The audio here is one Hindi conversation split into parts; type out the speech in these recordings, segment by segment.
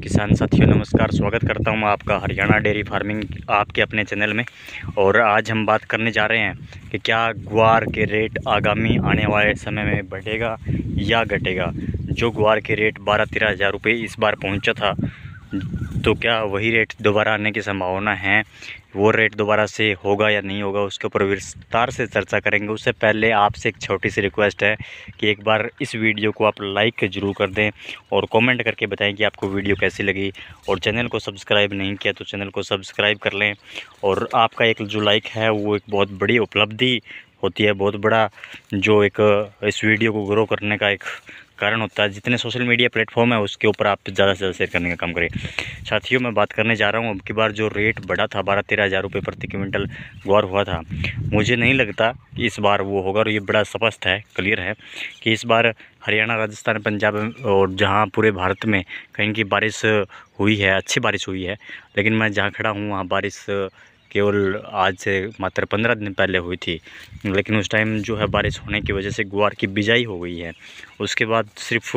किसान साथियों नमस्कार स्वागत करता हूं आपका हरियाणा डेयरी फार्मिंग आपके अपने चैनल में और आज हम बात करने जा रहे हैं कि क्या ग्वार के रेट आगामी आने वाले समय में बढ़ेगा या घटेगा जो ग्वार के रेट बारह तेरह हज़ार रुपये इस बार पहुंचा था तो क्या वही रेट दोबारा आने की संभावना है वो रेट दोबारा से होगा या नहीं होगा उसके ऊपर विस्तार से चर्चा करेंगे उससे पहले आपसे एक छोटी सी रिक्वेस्ट है कि एक बार इस वीडियो को आप लाइक ज़रूर कर दें और कमेंट करके बताएं कि आपको वीडियो कैसी लगी और चैनल को सब्सक्राइब नहीं किया तो चैनल को सब्सक्राइब कर लें और आपका एक जो लाइक है वो एक बहुत बड़ी उपलब्धि होती है बहुत बड़ा जो एक इस वीडियो को ग्रो करने का एक कारण होता है जितने सोशल मीडिया प्लेटफॉर्म है उसके ऊपर आप ज़्यादा से ज़्यादा शेयर करने का काम करें साथियों मैं बात करने जा रहा हूँ अब की बार जो रेट बढ़ा था बारह तेरह हज़ार रुपये प्रति क्विंटल गौर हुआ था मुझे नहीं लगता कि इस बार वो होगा और ये बड़ा स्पष्ट है क्लियर है कि इस बार हरियाणा राजस्थान पंजाब और जहाँ पूरे भारत में कहीं की बारिश हुई है अच्छी बारिश हुई है लेकिन मैं जहाँ खड़ा हूँ वहाँ बारिश केवल आज से मात्र पंद्रह दिन पहले हुई थी लेकिन उस टाइम जो है बारिश होने की वजह से गुआर की बिजाई हो गई है उसके बाद सिर्फ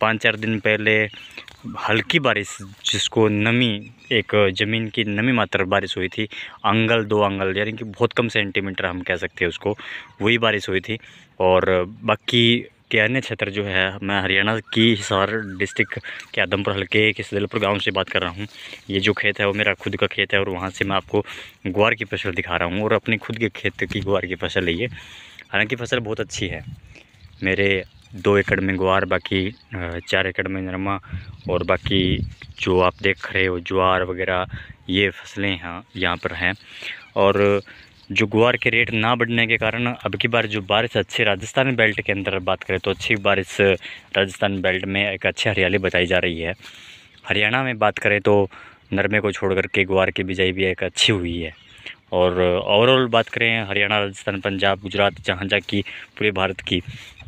पाँच चार दिन पहले हल्की बारिश जिसको नमी एक ज़मीन की नमी मात्रा बारिश हुई थी अंगल दो अंगल यानी कि बहुत कम सेंटीमीटर हम कह सकते हैं उसको वही बारिश हुई थी और बाकी के अन्य क्षेत्र जो है मैं हरियाणा की हिसार डिस्ट्रिक्ट के आदमपुर हल्के के सदलपुर गांव से बात कर रहा हूँ ये जो खेत है वो मेरा खुद का खेत है और वहाँ से मैं आपको ग्वार की फसल दिखा रहा हूँ और अपने खुद के खेत की ग्वार की फसल है ये हालांकि फसल बहुत अच्छी है मेरे दो एकड़ में ग्वार बाकी चार एकड़ में नरमा और बाकी जो आप देख रहे हो ज्वार वगैरह ये फसलें हैं यहाँ पर हैं और जो गुआर के रेट ना बढ़ने के कारण अब की बार जो बारिश अच्छी राजस्थान बेल्ट के अंदर बात करें तो अच्छी बारिश राजस्थान बेल्ट में एक अच्छी हरियाली बताई जा रही है हरियाणा में बात करें तो नरमे को छोड़ के ग्वार की बिजाई भी एक अच्छी हुई है और ओवरऑल बात करें हरियाणा राजस्थान पंजाब गुजरात जहाँ जहाँ की पूरे भारत की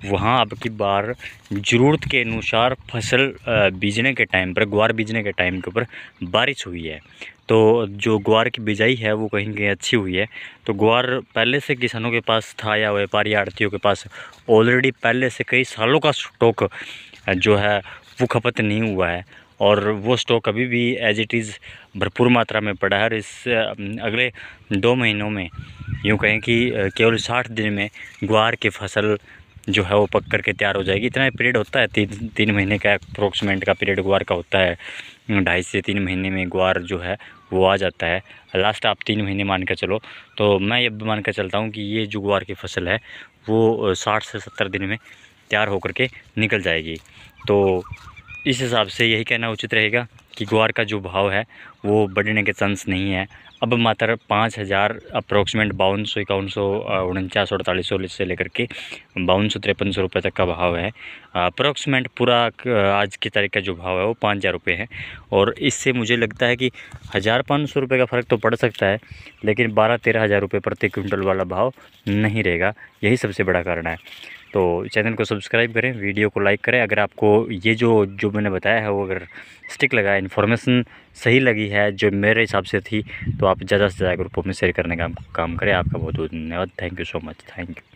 वहाँ आपकी बार ज़रूरत के अनुसार फसल बीजने के टाइम पर ग्वार बीजने के टाइम के ऊपर बारिश हुई है तो जो ग्वार की बिजाई है वो कहीं कहीं अच्छी हुई है तो ग्वार पहले से किसानों के पास था या व्यापारी आड़तियों के पास ऑलरेडी पहले से कई सालों का स्टॉक जो है वो खपत नहीं हुआ है और वो स्टॉक अभी भी एज इट इज़ भरपूर मात्रा में पड़ा है और इस अगले दो महीनों में यूँ कहें कि केवल साठ दिन में ग्वार की फसल जो है वो पक करके तैयार हो जाएगी इतना पीरियड होता है तीन तीन महीने का अप्रोक्सीमेट का पीरियड गुआर का होता है ढाई से तीन महीने में गुआर जो है वो आ जाता है लास्ट आप तीन महीने मान कर चलो तो मैं ये मान कर चलता हूँ कि ये जो गुआर की फसल है वो साठ से सत्तर दिन में तैयार होकर के निकल जाएगी तो इस हिसाब से यही कहना उचित रहेगा कि ग्वार का जो भाव है वो बढ़ने के चांस नहीं है अब मात्र पाँच हज़ार अप्रोक्सीमेट बावन सौ इक्यावन सौ उनचास अड़तालीस सौ से लेकर के बावन सौ तिरपन सौ रुपये तक का भाव है अप्रोक्सीमेट पूरा आज की तारीख का जो भाव है वो पाँच हज़ार रुपये है और इससे मुझे लगता है कि हज़ार पाँच सौ रुपये का फ़र्क तो पड़ सकता है लेकिन बारह तेरह हज़ार रुपये प्रति क्विंटल वाला भाव नहीं रहेगा यही सबसे बड़ा कारण है तो चैनल को सब्सक्राइब करें वीडियो को लाइक करें अगर आपको ये जो जो मैंने बताया है वो अगर स्टिक लगा इन्फॉर्मेशन सही लगी है जो मेरे हिसाब से थी तो आप ज़्यादा से ज़्यादा ग्रुपों में शेयर करने का काम करें आपका बहुत बहुत धन्यवाद thank you so much thank you